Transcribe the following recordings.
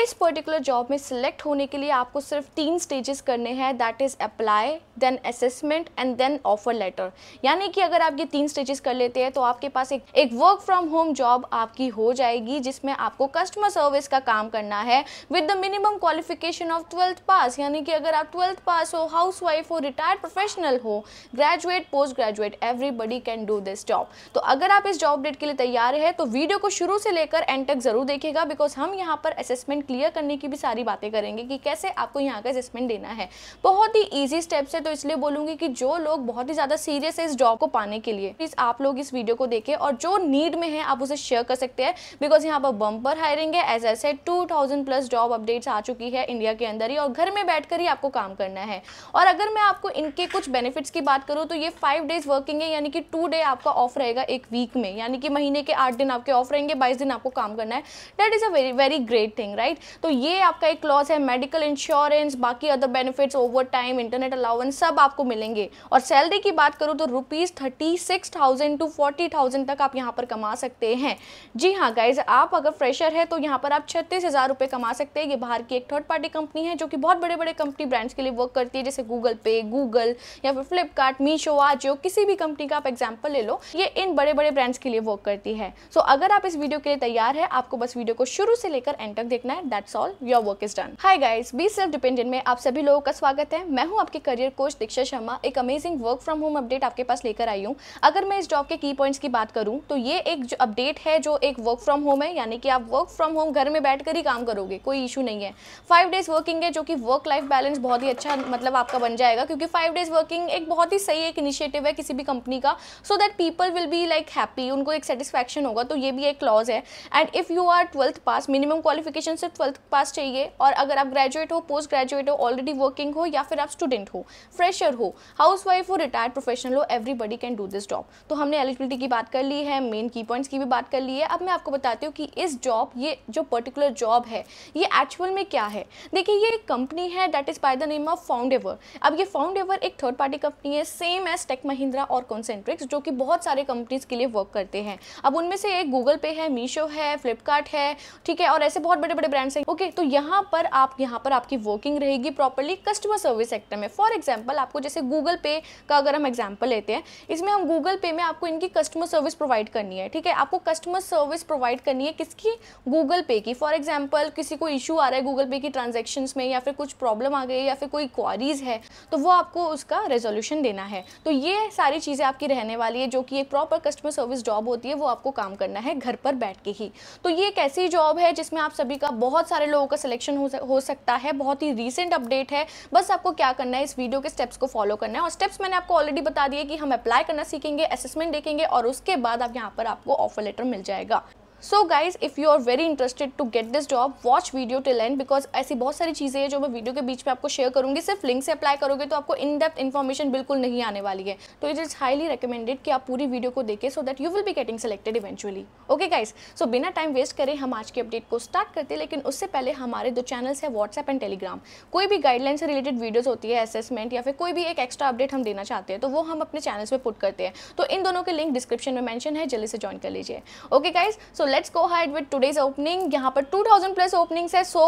इस particular job में select होने के लिए आपको सिर्फ तीन स्टेजेस करने हैं that is apply then assessment and then offer letter यानी कि अगर आप ये तीन स्टेजेस कर लेते हैं तो आपके पास एक एक वर्क फ्रॉम होम जॉब आपकी हो जाएगी जिसमें आपको कस्टमर सर्विस का काम करना है with the minimum qualification of twelfth pass यानी कि अगर आप ट्वेल्थ पास हो हाउस वाइफ हो रिटायर्ड प्रोफेशनल हो graduate post graduate everybody can do this job तो अगर आप इस जॉब डेट के लिए तैयार है तो वीडियो को शुरू से लेकर एंड तक जरूर देखिएगा बिकॉज हम यहाँ पर असेसमेंट असेसमेंट क्लियर करने की भी सारी बातें करेंगे कि कैसे आपको यहाँ का असेसमेंट देना है बहुत ही ईजी स्टेप्स है तो इसलिए बोलूंगी कि जो लोग बहुत ही ज़्यादा सीरियस है इस जॉब को पाने के लिए प्लीज़ आप लोग इस वीडियो को देखें और जो नीड में है आप उसे शेयर कर सकते हैं बिकॉज यहाँ पर बम्पर हायरिंग है as as two thousand plus job updates आ चुकी है इंडिया के अंदर ही और घर में बैठकर ही आपको काम करना है और अगर मैं आपको इनके कुछ बेनिफिट्स की बात करूं तो ये फाइव डेज वर्किंग है यानी कि टू डे आपका ऑफ रहेगा एक वीक में यानी कि महीने के आठ दिन आपके ऑफ रहेंगे बाईस दिन आपको काम करना है that is a very very great thing right right तो ये आपका एक क्लॉज है मेडिकल इंश्योरेंस बाकी other benefits over time internet allowance सब आपको मिलेंगे और सैलरी की बात करूँ तो rupees thirty six thousand to forty thousand तक आप यहाँ पर कमा सकते हैं जी हाँ गाइज आप अगर फ्रेशर है तो यहाँ पर आप छत्तीस हज़ार रुपये कमा सकते हैं ये बाहर की एक थर्ड पार्टी कंपनी है जो कि बहुत बड़े बड़े कंपनी ब्रांड्स के लिए वर्क करती है जैसे गूगल पे गूगल या फिर फ्लिपकार्ट मीशो आज किसी भी कंपनी का आप एग्जाम्पल ले लो ये इन बड़े बड़े ब्रांड्स के लिए वर्क करती है सो so, अगर आप इस वीडियो के लिए तैयार है आपको बस वीडियो को शुरू से लेकर एंड तक देखना है that's all your work is done hi guys be self dependent में आप सभी लोगों का स्वागत है मैं हूं आपके करियर कोच दीक्षा शर्मा एक amazing work from home update आपके पास लेकर आई हूं अगर मैं इस जॉब के की पॉइंट्स की बात करूं तो ये एक जो अपडेट है जो एक वर्क फ्रॉम होम है यानी कि आप वर्क फ्रॉम होम घर में बैठकर ही काम करोगे कोई इशू नहीं है फाइव डेज वर्किंग है जो कि वर्क लाइफ बैलेंस बहुत ही अच्छा मतलब आपका बन जाएगा क्योंकि फाइव डेज वर्किंग एक बहुत ही सही एक इनिशिएटिव है किसी भी कंपनी का so that people will be like happy उनको एक सेटिस्फैक्शन होगा तो ये भी एक क्लॉज है and if you are twelfth pass minimum qualification से ट्वेल्थ पास चाहिए और अगर आप ग्रेजुएट हो पोस्ट ग्रेजुएट हो ऑलरेडी वर्किंग हो या फिर आप स्टूडेंट हो फ्रेशर हो हाउस वाइफ हो रिटायर्ड प्रोफेशनल हो everybody can do this job तो हमने एलिजिबिलिटी की बात कर ली है मेन की पॉइंट्स की भी बात कर ली है अब मैं आपको बताती हूँ कि इस जॉब ये जो पर्टिकुलर जॉब है ये एक्चुअल में क्या है देखिए ये एक कंपनी है that is by the name of Foundever अब ये फाउंडेवर एक थर्ड पार्टी कंपनी है सेम एज टेक महिंद्रा और कॉन्सेंट्रिक्स जो कि बहुत सारे कंपनीज के लिए वर्क करते हैं अब उनमें से एक गूगल पे है मीशो है फ्लिपकार्ट है ठीक है और ऐसे बहुत बड़े बड़े ब्रांड से ओके तो यहाँ पर आप यहाँ पर आपकी वर्किंग रहेगी प्रॉपरली कस्टमर सर्विस सेक्टर में फॉर एग्जाम्पल आपको जैसे गूगल पे का अगर हम एग्जाम्पल लेते हैं इसमें हम गूगल पे में आपको इनकी कस्टमर सर्विस प्रोवाइड करनी है ठीक है आपको कस्टमर सर्विस प्रोवाइड करनी है किसकी गूगल पे की फॉर एग्जाम्पल किसी को इशू आ रहा है गूगल पे की ट्रांजेक्शन में या फिर कुछ प्रॉब्लम आ गई या फिर कोई क्वारीज है तो वो आपको उसका रेजोल्यूशन देना है तो ये सारी चीज़ें आपकी रहने वाली है जो कि एक प्रॉपर कस्टमर सर्विस जॉब होती है वो आपको काम करना है घर पर बैठ के ही तो ये एक ऐसी जॉब है जिसमें आप सभी का बहुत सारे लोगों का सिलेक्शन हो, सकता है बहुत ही रीसेंट अपडेट है बस आपको क्या करना है इस वीडियो के स्टेप्स को फॉलो करना है और स्टेप्स मैंने आपको ऑलरेडी बता दिए कि हम अप्लाई करना सीखेंगे असेसमेंट देखेंगे और उसके बाद आप यहाँ पर आपको ऑफर लेटर मिल जाएगा so guys if you are very interested to get this job watch video till end because ऐसी बहुत सारी चीज़ें हैं जो मैं वीडियो के बीच में आपको शेयर करूंगी सिर्फ लिंक से अप्लाई करोगे तो आपको इन डेप्थ इन्फॉर्मेशन बिल्कुल नहीं आने वाली है तो इट इज़ हाईली रिकमेंडेड कि आप पूरी वीडियो को देखें so that you will be getting selected eventually okay guys so बिना टाइम वेस्ट करें हम आज की अपडेट को स्टार्ट करते हैं लेकिन उससे पहले हमारे दो चैनल्स है व्हाट्सएप एंड टेलीग्राम कोई भी गाइडलाइन से रिलेटेड वीडियोज़ होती है असेसमेंट या फिर कोई भी एक एक्स्ट्रा अपडेट हम देना चाहते हैं तो वो हम अपने चैनल्स पर पुट करते हैं तो इन दोनों के लिंक डिस्क्रिप्शन में मैंशन है जल्दी से ज्वाइन कर लीजिए okay guys so let's go ahead with today's opening यहाँ पर 2000 प्लस ओपनिंग्स है so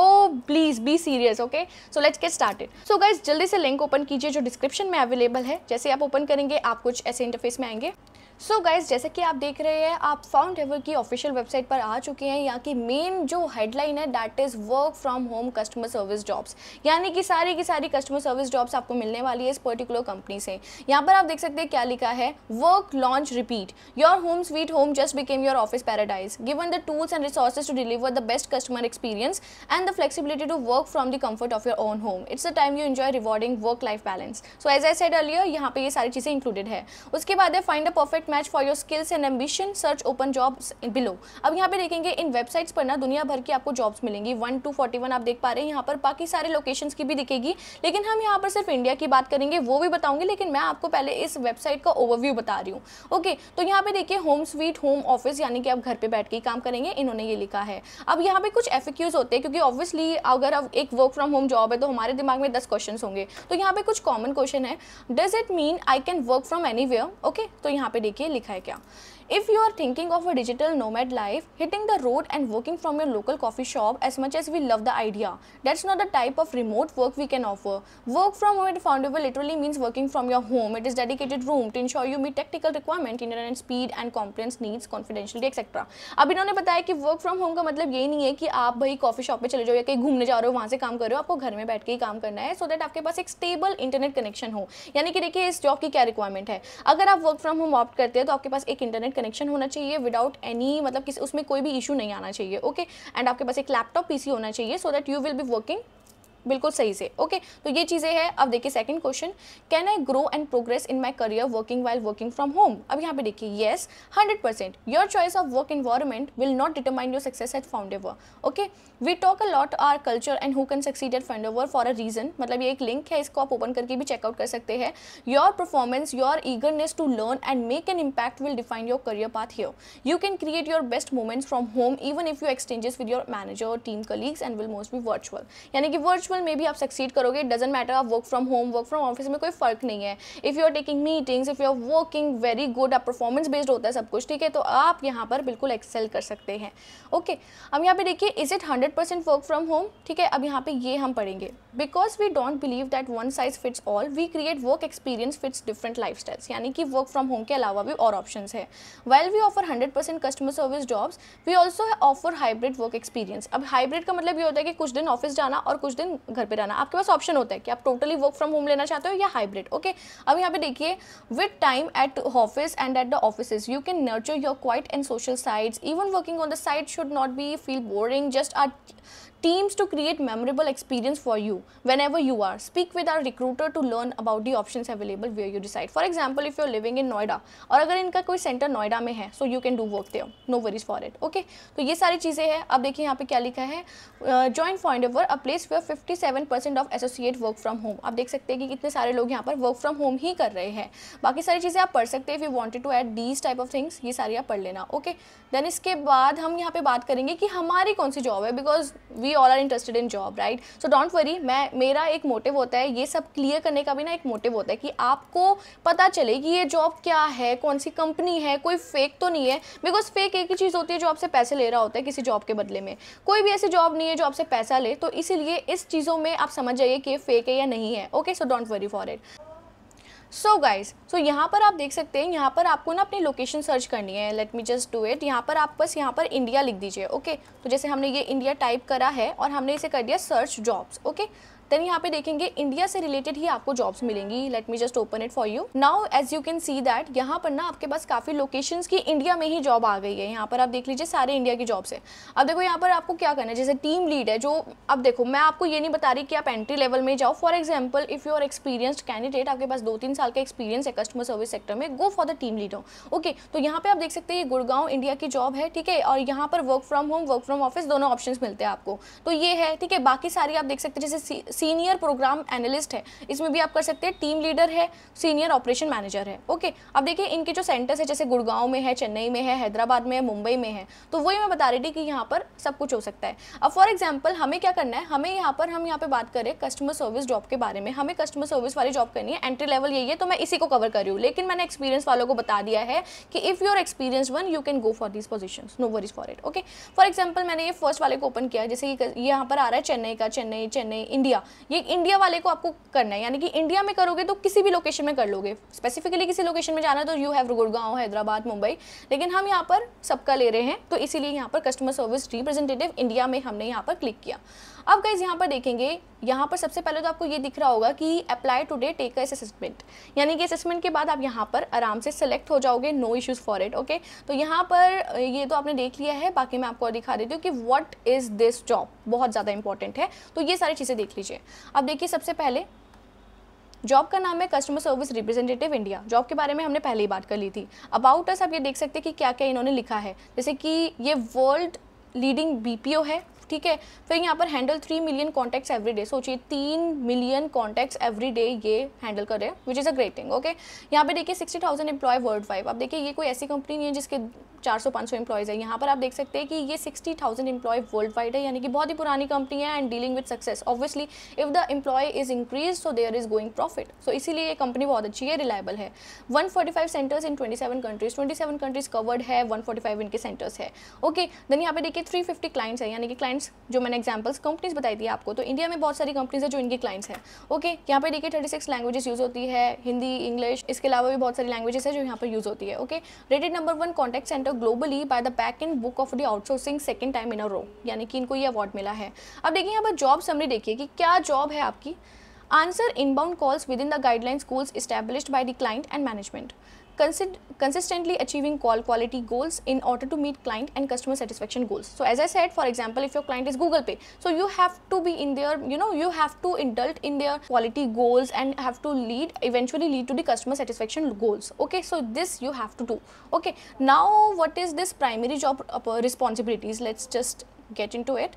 please be serious okay so let's get started so guys जल्दी से लिंक ओपन कीजिए जो डिस्क्रिप्शन में अवेलेबल है जैसे आप ओपन करेंगे आप कुछ ऐसे इंटरफेस में आएंगे सो so गाइज जैसे कि आप देख रहे हैं आप फाउंड हेवर की ऑफिशियल वेबसाइट पर आ चुके हैं यहाँ की मेन जो हेडलाइन है that is work from home customer service jobs यानी कि सारी की सारी कस्टमर सर्विस जॉब्स आपको मिलने वाली है इस पर्टिकुलर कंपनी से यहाँ पर आप देख सकते हैं क्या लिखा है work launch repeat your home sweet home just became your office paradise given the tools and resources to deliver the best customer experience and the flexibility to work from the comfort of your own home it's a time you enjoy rewarding work life balance so as I said earlier यहाँ पर ये सारी चीज़ें included है उसके बाद है find a perfect perfect match for your skills and ambition search open jobs below अब यहाँ पे देखेंगे इन वेबसाइट्स पर ना दुनिया भर की आपको जॉब्स मिलेंगी वन टू फोर्टी वन आप देख पा रहे हैं यहाँ पर बाकी सारे लोकेशन की भी दिखेगी लेकिन हम यहाँ पर सिर्फ इंडिया की बात करेंगे वो भी बताऊंगी लेकिन मैं आपको पहले इस वेबसाइट का ओवरव्यू बता रही हूँ ओके तो यहाँ पे देखिए होम स्वीट होम ऑफिस यानी कि आप घर पर बैठ के काम करेंगे इन्होंने ये लिखा है अब यहाँ पे कुछ एफ होते हैं क्योंकि ऑब्वियसली अगर अब एक वर्क फ्रॉम होम जॉब है तो हमारे दिमाग में दस क्वेश्चन होंगे तो यहाँ पे कुछ कॉमन क्वेश्चन है does it mean I can work from any okay तो यहाँ पे लिखा है क्या If you are thinking of a digital nomad life, hitting the road and working from your local coffee shop as much as we love the idea, that's not the type of remote work we can offer. Work from home at Foundable literally means working from your home. It is dedicated room to ensure you meet technical requirement, internet speed and compliance needs, confidentiality etc. अब इन्होंने बताया कि work from home का मतलब ये नहीं है कि आप भाई कॉफी शॉप पे चले जाओ या कहीं घूमने जा रहे हो वहाँ से काम कर रहे हो आपको घर में बैठ के ही काम करना है सो so दैट आपके पास एक स्टेबल इंटरनेट कनेक्शन हो यानी कि देखिए इस जॉब की क्या रिक्वायरमेंट है अगर आप वर्क फ्रॉम होम ऑप्ट करते हैं तो आपके पास एक इंटरनेट इंटरनेट कनेक्शन होना चाहिए विदाउट एनी मतलब किसी उसमें कोई भी इशू नहीं आना चाहिए ओके एंड आपके पास एक लैपटॉप पीसी होना चाहिए so that you will be working बिल्कुल सही से ओके तो ये चीज़ें हैं अब देखिए second question can I grow and progress in my career working while working from home अब यहाँ पे देखिए yes hundred percent your choice of work environment will not determine your success at Foundever okay we talk a lot our culture and who can succeed at Foundever for a reason मतलब ये एक link है इसको आप open करके भी checkout कर सकते हैं your performance your eagerness to learn and make an impact will define your career path here you can create your best moments from home even if you exchanges with your manager team colleagues and will most be virtual यानी कि virtual placement में भी आप succeed करोगे it doesn't matter आप work from home work from office में कोई फर्क नहीं है if you are taking meetings if you are working very good आप परफॉर्मेंस बेस्ड होता है सब कुछ ठीक है तो आप यहाँ पर बिल्कुल एक्सेल कर सकते हैं ओके अब यहाँ पे देखिए is it hundred percent work from home ठीक है अब यहाँ पे ये हम पढ़ेंगे because we don't believe that one size fits all we create work experience fits different lifestyles यानी कि वर्क फ्रॉम होम के अलावा भी और ऑप्शन है well we offer hundred percent customer service jobs we also offer hybrid work experience अब hybrid का मतलब ये होता है कि कुछ दिन ऑफिस जाना और कुछ दिन घर पे रहना आपके पास ऑप्शन होता है कि आप टोटली वर्क फ्रॉम होम लेना चाहते हो या हाइब्रिड ओके अब यहाँ पे देखिए with time at office and at the office you can nurture your quiet and social sides even working on the side should not be feel boring just are teams to create memorable experience for you whenever you are speak with our recruiter to learn about the options available where you reside for example if you're living in noida और अगर इनका कोई centre Noida में है so you can do work there no worries for it okay तो ये सारी चीज़ें हैं अब देखिए यहाँ पे क्या लिखा है joint found over a place where 57 percent of associate work from home आप देख सकते हैं कि कितने सारे लोग यहाँ पर वर्क फ्रॉम होम ही कर रहे हैं बाकी सारी चीज़ें आप पढ़ सकते हैं if you wanted to add these type of things ये सारी आप पढ़ लेना ओके okay? देन इसके बाद हम यहाँ पे बात करेंगे कि हमारी कौन सी जॉब है because we we all are interested in job right so don't worry मैं मेरा एक मोटिव होता है ये सब क्लियर करने का भी ना एक मोटिव होता है कि आपको पता चले कि ये जॉब क्या है कौन सी कंपनी है कोई फेक तो नहीं है बिकॉज फेक एक ही चीज़ होती है जो आपसे पैसे ले रहा होता है किसी जॉब के बदले में कोई भी ऐसी जॉब नहीं है जो आपसे पैसा ले तो इसीलिए इस चीज़ों में आप समझ जाइए कि ये फेक है या नहीं है okay so don't worry for it so guys so यहाँ पर आप देख सकते हैं यहाँ पर आपको ना अपनी लोकेशन सर्च करनी है let me just do it यहाँ पर आप बस यहाँ पर इंडिया लिख दीजिए ओके okay? तो जैसे हमने ये इंडिया टाइप करा है और हमने इसे कर दिया search jobs okay okay? Then यहाँ पे देखेंगे इंडिया से रिलेटेड ही आपको जॉब्स मिलेंगी let me just open it for you now as you can see that यहाँ पर ना आपके पास काफ़ी लोकेशन की इंडिया में ही जॉब आ गई है यहाँ पर आप देख लीजिए सारे इंडिया की जॉब्स है अब देखो यहाँ पर आपको क्या करना है जैसे टीम लीड है जो अब देखो मैं आपको ये नहीं बता रही कि आप एंट्री लेवल में जाओ for example if you are experienced candidate आपके पास दो तीन साल का एक्सपीरियंस है कस्टमर सर्विस सेक्टर में go for the team lead हो ओके तो यहाँ पे आप देख सकते हैं गुड़गांव इंडिया की जॉब है ठीक है और यहाँ पर work from home work from office दोनों ऑप्शन मिलते हैं आपको तो ये है ठीक है बाकी सारी आप देख सकते हैं जैसे सीनियर प्रोग्राम एनालिस्ट है इसमें भी आप कर सकते हैं टीम लीडर है सीनियर ऑपरेशन मैनेजर है ओके अब देखिए इनके जो सेंटर्स है जैसे गुड़गांव में है चेन्नई में है हैदराबाद में है मुंबई में है तो वही मैं बता रही थी कि यहाँ पर सब कुछ हो सकता है अब फॉर एग्जाम्पल हमें क्या करना है हमें यहाँ पर हम यहाँ पर बात करें कस्टमर सर्विस जॉब के बारे में हमें कस्टमर सर्विस वाली जॉब करनी है एंट्री लेवल यही है तो मैं इसी को कवर कर रही हूँ लेकिन मैंने एक्सपीरियंस वालों को बता दिया है कि if you're experience one you can go for this position no worries for it okay for example मैंने ये फर्स्ट वाले को ओपन किया जैसे यहाँ पर आ रहा है चेन्नई का चेन्नई चेन्नई इंडिया ये इंडिया वाले को आपको करना है यानी कि इंडिया में करोगे तो किसी भी लोकेशन में कर लोगे स्पेसिफिकली किसी लोकेशन में जाना है तो यू हैव गुड़गांव हैदराबाद मुंबई लेकिन हम यहाँ पर सबका ले रहे हैं तो इसीलिए यहाँ पर कस्टमर सर्विस रिप्रेजेंटेटिव इंडिया में हमने यहाँ पर क्लिक किया अब गाइज यहाँ पर देखेंगे यहाँ पर सबसे पहले तो आपको ये दिख रहा होगा कि apply today take s assessment यानी कि असेसमेंट के बाद आप यहाँ पर आराम से सेलेक्ट हो जाओगे no issues for it okay तो यहाँ पर ये तो आपने देख लिया है बाकी मैं आपको और दिखा देती हूँ कि वट इज़ दिस जॉब बहुत ज़्यादा इंपॉर्टेंट है तो ये सारी चीज़ें देख लीजिए अब देखिए सबसे पहले जॉब का नाम है customer service representative India job के बारे में हमने पहले ही बात कर ली थी अबाउट अस आप ये देख सकते हैं कि क्या क्या इन्होंने लिखा है जैसे कि ये वर्ल्ड लीडिंग बीपीओ है ठीक है फिर तो यहाँ पर handle three million contacts every day सोचिए तीन मिलियन कॉन्टैक्ट्स एवरी डे ये हैंडल कर रहे हैं which is a great thing okay यहाँ पे देखिए sixty thousand employee worldwide आप देखिए ये कोई ऐसी कंपनी नहीं है जिसके चार सौ पाँच सौ है यहाँ पर आप देख सकते हैं कि ये sixty thousand employee worldwide है यानी कि बहुत ही पुरानी कंपनी है and dealing with success obviously if the employee is increase so there is going profit सो इसीलिए ये कंपनी बहुत अच्छी है रिलायबल है one forty five centres in twenty seven countries twenty seven countries covered है वन फोर्टी फाइव इनके centres है ओके देन यहाँ पे देखिए थ्री फिफ्टी क्लाइंट्स है यानी कि क्लाइंट्स जो मैंने एग्जाम्पल्स कंपनीज बताई थी आपको तो इंडिया में बहुत सारी कंपनीज है जो इनके क्लाइंट्स हैं ओके यहाँ पे देखिए थर्टी सिक्स लैंग्वेजेस यूज़ होती है हिंदी इंग्लिश इसके अलावा भी बहुत सारी लैंग्वेजेस है जो यहाँ पर यूज़ होती है okay rated number one contact centre globally by the back in book of the outsourcing second time in a row यानी कि इनको ये अवार्ड मिला है अब देखिए यहाँ पर जॉब समरी देखिए कि क्या जॉब है आपकी answer inbound calls within the guideline schools established by the client and management consistently achieving call quality goals in order to meet client and customer satisfaction goals so as i said for example if your client is google pay so you have to be in their you know you have to indulge in their quality goals and have to lead eventually lead to the customer satisfaction goals okay so this you have to do okay now what is this primary job uh, responsibilities let's just get into it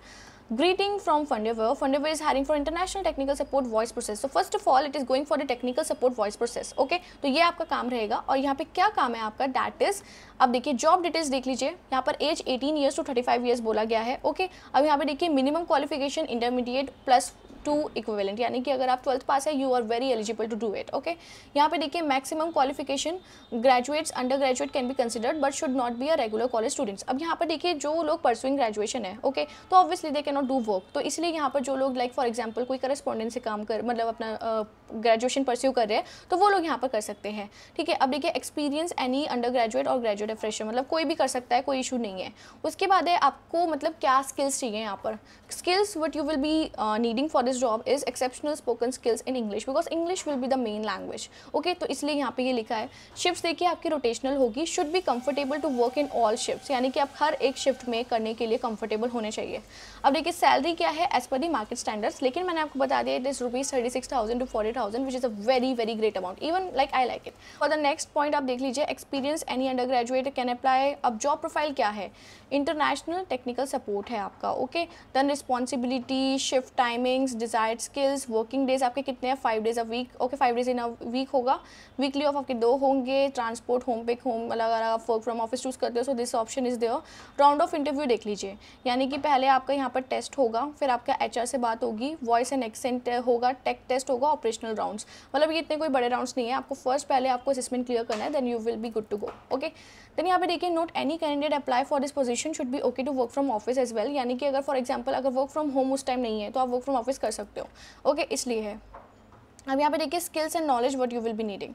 greeting from Fundiver. Fundiver is hiring for international technical support voice process. So first of all, it is going for the technical support voice process. Okay, to ye aapka kaam rahega aur yahan pe kya kaam hai aapka that is ab dekhiye job details dekh lijiye yahan par age 18 years to 35 years bola gaya hai okay? ab yahan pe dekhiye minimum qualification intermediate plus two equivalent यानी कि अगर आप twelfth pass है you are very eligible to do it okay यहाँ पे देखिए maximum qualification graduates undergraduate can be considered but should not be a regular college students अब यहाँ पर देखिए जो लोग परसुइंग ग्रेजुएशन है ओके okay, तो obviously they can not do work तो इसलिए यहाँ पर जो लोग लाइक फॉर एग्जाम्पल कोई करस्पॉन्डेंट से काम कर मतलब अपना uh, ग्रेजुएशन परस्यू कर रहे हैं तो वो लोग यहाँ पर कर सकते हैं ठीक है अब देखिए एक्सपीरियंस एनी अंडर ग्रेजुएट और ग्रेजुएट फ्रेशर मतलब कोई भी कर सकता है कोई इशू नहीं है उसके बाद है आपको मतलब क्या स्किल्स चाहिए यहाँ पर skills what you will be needing for this job is exceptional spoken skills in English because English will be the main language okay तो इसलिए यहाँ पर ये लिखा है शिफ्ट देखिए आपकी रोटेशनल होगी should be comfortable to work in all shift यानी कि आप हर एक शिफ्ट में करने के लिए कंफर्टेबल होने चाहिए अब देखिए सैलरी क्या है एज पर दी मार्केट स्टैंडर्ड्स लेकिन मैंने आपको बता दिया it is rupees thirty six thousand to forty thousand which is a very very great amount even like I like it और द नेक्स्ट पॉइंट आप देख लीजिए experience any undergraduate can apply अब जॉब प्रोफाइल क्या है international technical support है आपका okay then responsibility shift timings desired skills working days आपके कितने हैं five days a week okay five days in a week होगा वीकली ऑफ आपके दो होंगे ट्रांसपोर्ट होम पिक होम अलग अलग आप वर्क फ्रॉम ऑफिस चूज़ करते हो so this option is there round of interview देख लीजिए यानी कि पहले आपका यहाँ पर टेस्ट होगा फिर आपका एच से बात होगी वॉइस एंड एक्सेंट होगा टेक टेस्ट होगा ऑपरेशनल एडिशनल राउंड्स मतलब ये इतने कोई बड़े राउंड्स नहीं है आपको फर्स्ट पहले आपको असिसमेंट क्लियर करना है then you will be good to go okay then यहाँ पे देखिए note any candidate apply for this position should भी okay to work from office as well यानी कि अगर फॉर एग्जाम्पल अगर वर्क फ्रॉम होम उस टाइम नहीं है तो आप वर्क फ्रॉम ऑफिस कर सकते हो ओके okay, इसलिए है अब यहाँ पे देखिए skills and knowledge what you will भी needing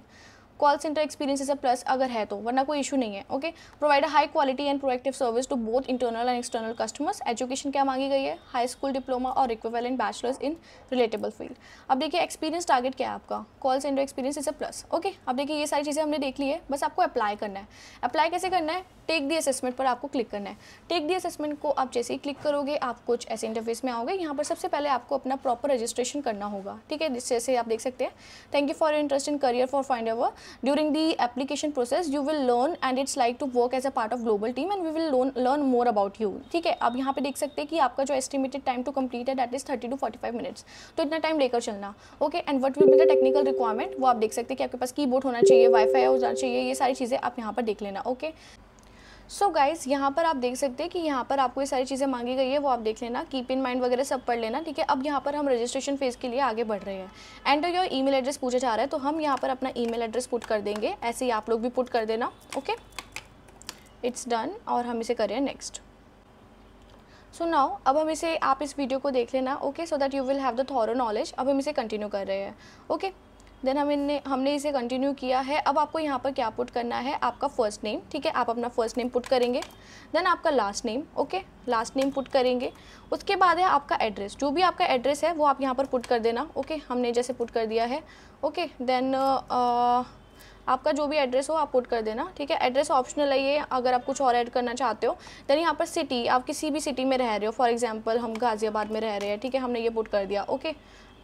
call centre experience is a plus अगर है तो वरना कोई इशू नहीं है okay provide a high quality and proactive service to both internal and external customers education क्या मांगी गई है हाई स्कूल डिप्लोमा और equivalent bachelors in relatable field अब देखिए एक्सपीरियंस टारगेट क्या है आपका call centre experience is a plus okay अब देखिए ये सारी चीज़ें हमने देख ली है बस आपको अप्लाई करना है अप्लाई कैसे करना है टेक दी असेसमेंट पर आपको क्लिक करना है टेक दी असेसमेंट को आप जैसे ही क्लिक करोगे आप कुछ ऐसे इंटरफेस में आओगे यहाँ पर सबसे पहले आपको अपना प्रॉपर रजिस्ट्रेशन करना होगा ठीक है जैसे आप देख सकते हैं thank you for interest in career for Foundever during the application process you will learn and it's like to work as a part of global team and we will learn learn more about you ठीक है आप यहाँ पे देख सकते हैं कि आपका जो एस्टिमेटेड टाइम टू कंप्लीट है that is thirty to forty five minutes तो इतना टाइम लेकर चलना okay and what will be the technical requirement वो आप देख सकते हैं कि आपके पास कीबोर्ड होना चाहिए वाईफाई होना चाहिए ये सारी चीज़ें आप यहाँ पर देख लेना ओके okay? सो गाइज यहाँ पर आप देख सकते हैं कि यहाँ पर आपको ये सारी चीज़ें मांगी गई है वो आप देख लेना कीप इन माइंड वगैरह सब पढ़ लेना ठीक है अब यहाँ पर हम रजिस्ट्रेशन फेज़ के लिए आगे बढ़ रहे हैं and your email address पूछा जा रहा है तो हम यहाँ पर अपना ई मेल एड्रेस पुट कर देंगे ऐसे ही आप लोग भी पुट कर देना ओके इट्स डन और हम इसे करें नेक्स्ट सो so नाउ अब हम इसे आप इस वीडियो को देख लेना okay so that you will have the thorough knowledge अब हम इसे कंटिन्यू कर रहे हैं ओके okay? देन हम इन हमने इसे कंटिन्यू किया है अब आपको यहाँ पर क्या पुट करना है आपका फर्स्ट नेम ठीक है आप अपना फर्स्ट नेम पुट करेंगे देन आपका last name okay last name put करेंगे उसके बाद है आपका एड्रेस जो भी आपका एड्रेस है वो आप यहाँ पर पुट कर देना ओके okay? हमने जैसे पुट कर दिया है ओके okay? देन आपका जो भी एड्रेस हो आप पुट कर देना ठीक है एड्रेस ऑप्शनल है ये अगर आप कुछ और ऐड करना चाहते हो देन यहाँ पर सिटी आप किसी भी सिटी में रह रहे हो फॉर एग्जांपल हम गाज़ियाबाद में रह रहे हैं ठीक है हमने ये पुट कर दिया ओके okay?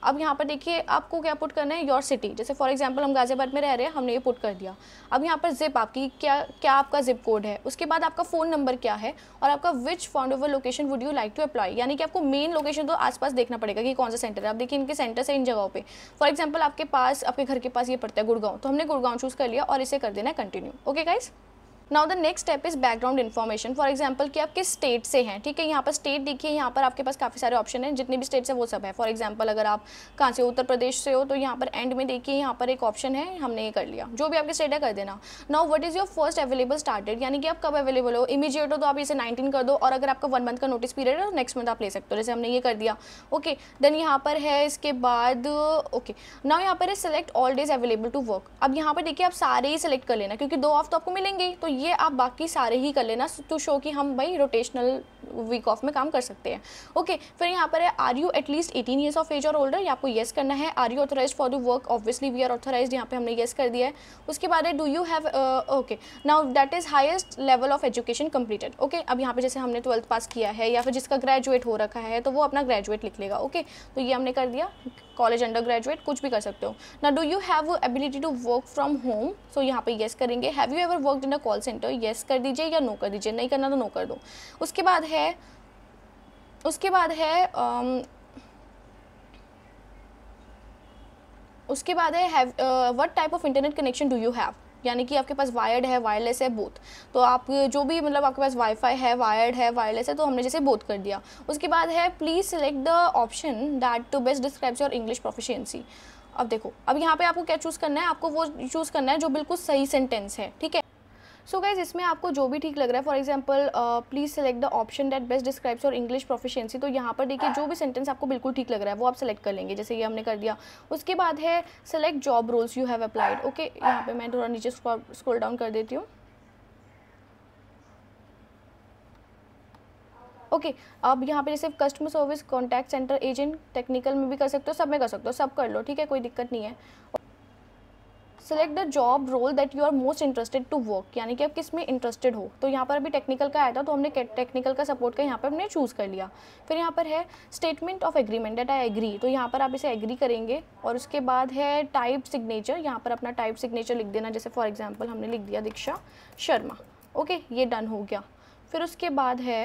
अब यहाँ पर देखिए आपको क्या पुट करना है योर सिटी जैसे फॉर एग्जांपल हम गाज़ियाबाद में रह रहे हैं हमने ये पुट कर दिया अब यहाँ पर जिप आपकी क्या क्या आपका जिप कोड है उसके बाद आपका फ़ोन नंबर क्या है और आपका which Foundever location would you like to apply यानी कि आपको मेन लोकेशन तो आसपास देखना पड़ेगा कि कौन सा सेंटर है आप देखिए इनके सेंटर से इन जगहों पर फॉर एग्जाम्पल आपके पास आपके घर के पास ये पड़ता है गुड़गांव तो हमने गुड़गांव चूज़ कर लिया और इसे कर देना है continue okay guys now the next step is background information for example कि आप किस स्टेट से हैं ठीक है यहाँ पर स्टेट देखिए यहाँ पर आपके पास काफ़ी सारे ऑप्शन हैं जितने भी स्टेट से वो सब है फॉर एग्जाम्पल अगर आप कहाँ से उत्तर प्रदेश से हो तो यहाँ पर एंड में देखिए यहाँ पर एक ऑप्शन है हमने ये कर लिया जो भी आपके स्टेट है कर देना now what is your first available started यानी कि आप कब अवेलेबल हो इमीजिएट हो तो आप इसे नाइनटीन कर दो और अगर आपका वन मंथ का नोटिस पीरियड है तो नेक्स्ट मंथ आप ले सकते हो जैसे हमने ये कर दिया ओके देन यहाँ पर है इसके बाद ओके नाउ यहाँ पर है select all days available to work अब यहाँ पर देखिए आप सारे ही सिलेक्ट कर लेना क्योंकि दो ऑफ तो आपको मिलेंगे तो ये आप बाकी सारे ही कर लेना टू शो तो कि हम भाई रोटेशनल वीक ऑफ में काम कर सकते हैं ओके okay, फिर यहाँ पर है are you at least eighteen years of age और ओल्डर आपको येस करना है are you authorize for the work obviously we are authorize यहाँ पे हमने येस कर दिया है उसके बाद है do you have okay now that is highest level of education completed okay अब यहाँ पे जैसे हमने ट्वेल्थ पास किया है या फिर जिसका ग्रेजुएट हो रखा है तो वो अपना ग्रेजुएट लिख लेगा ओके okay? तो ये हमने कर दिया कॉलेज अंडर ग्रेजुएट कुछ भी कर सकते हो ना do you have ability to work from home so यहाँ पे येस करेंगे have you ever work in a call centre yes कर दीजिए या नो कर दीजिए नहीं करना तो नो कर दो उसके बाद है है उसके बाद है उसके बाद है what type of internet connection do you have यानी कि आपके पास वायर्ड है वायरलेस है बोथ तो आप जो भी मतलब आपके पास वाईफाई है वायर्ड है वायरलेस है तो हमने जैसे बोथ कर दिया उसके बाद है please select the option that to best describes your English proficiency अब देखो अब यहाँ पे आपको क्या चूज़ करना है आपको वो चूज़ करना है जो बिल्कुल सही सेंटेंस है ठीक है सो गाइज इसमें आपको जो भी ठीक लग रहा है for example please select the option that best describes और इंग्लिश प्रोफिशेंसी तो यहाँ पर देखिए जो भी सेंटेंस आपको बिल्कुल ठीक लग रहा है वो आप सेलेक्ट कर लेंगे जैसे ये हमने कर दिया उसके बाद है select job roles you have applied okay यहाँ पर मैं थोड़ा नीचे स्क्रोल डाउन कर देती हूँ ओके okay, अब यहाँ पे जैसे customer service contact centre agent technical में भी कर सकते हो सब में कर सकते हो सब कर लो ठीक है कोई दिक्कत नहीं है select the job role that you are most interested to work यानी कि आप किस में इंटरेस्टेड हो तो यहाँ पर अभी टेक्निकल का आया था तो हमने टेक्निकल का सपोर्ट का यहाँ पर हमने चूज़ कर लिया फिर यहाँ पर है statement of agreement date I agree तो यहाँ पर आप इसे एग्री करेंगे और उसके बाद है टाइप सिग्नेचर यहाँ पर अपना टाइप सिग्नेचर लिख देना जैसे फॉर एग्जाम्पल हमने लिख दिया दीक्षा शर्मा ओके ये डन हो गया फिर उसके बाद है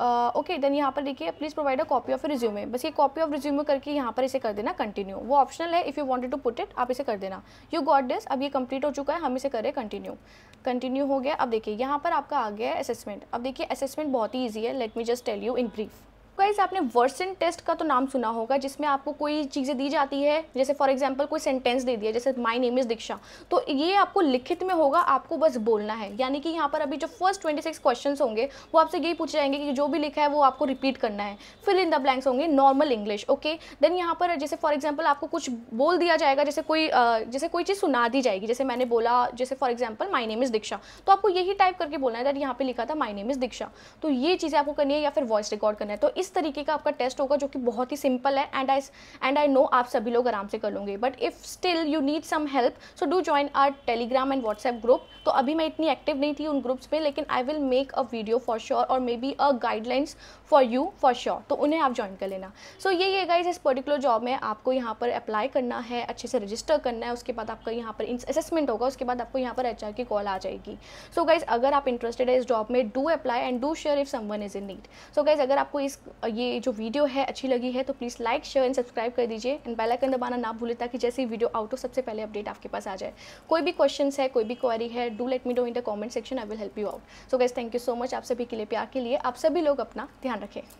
ओके देन यहाँ पर देखिए please provide a copy of resume बस ये कॉपी ऑफ रिज्यूमे करके यहाँ पर इसे कर देना कंटिन्यू वो ऑप्शनल है if you wanted to put it आप इसे कर देना यू गॉट दिस अब ये कंप्लीट हो चुका है हम इसे करें कंटिन्यू कंटिन्यू हो गया अब देखिए यहाँ पर आपका आ गया है असेसमेंट अब देखिए असेसमेंट बहुत ही ईजी है let me just tell you in brief guys आपने वर्सन टेस्ट का तो नाम सुना होगा जिसमें आपको कोई चीज़ें दी जाती है जैसे फॉर एग्जांपल कोई सेंटेंस दे दिया जैसे माय नेम इज़ दीक्षा तो ये आपको लिखित में होगा आपको बस बोलना है यानी कि यहाँ पर अभी जो फर्स्ट सिक्स क्वेश्चन होंगे वो आपसे यही पूछे जाएंगे कि जो भी लिखा है वो आपको रिपीट करना है फिल इन द ब्लैंक्स होंगे नॉर्मल इंग्लिश ओके देन यहाँ पर जैसे फॉर एग्जाम्पल आपको कुछ बोल दिया जाएगा जैसे कोई जैसे कोई चीज़ सुना दी जाएगी जैसे मैंने बोला जैसे for example my name is Diksha तो आपको यही टाइप करके बोलना है दैट यहाँ पर लिखा था माई नेम इज़ दीक्षा तो ये चीज़ें आपको करनी है या फिर वॉइस रिकॉर्ड करना है तो इस तरीके का आपका टेस्ट होगा जो कि बहुत ही सिंपल है and I and I know आप सभी लोग आराम से कर लोगे but if still you need some help so do join our Telegram and WhatsApp group तो अभी मैं इतनी एक्टिव नहीं थी उन ग्रुप्स में लेकिन I will make a video for sure और maybe a guidelines for you for sure तो उन्हें आप ज्वाइन कर लेना सो so, ये ये गाइज इस पर्टिकुलर जॉब में आपको यहाँ पर अप्लाई करना है अच्छे से रजिस्टर करना है उसके बाद आपका यहाँ पर असेसमेंट होगा उसके बाद आपको यहाँ पर एच की कॉल आ जाएगी सो so, गाइज अगर आप इंटरेस्टेड है इस जॉब में do apply and do share if someone is in need so guys अगर आपको इस ये जो वीडियो है अच्छी लगी है तो please like share and subscribe कर दीजिए एंड बेल आइकन दबाना ना भूलें ताकि जैसे ही वीडियो आउट हो सबसे पहले अपडेट आपके पास आ जाए कोई भी क्वेश्चन है कोई भी क्वारी है do let me know in the comment section I will help you out so guys thank you so much आप सभी के लिए प्यार के लिए आप सभी लोग अपना ध्यान रखें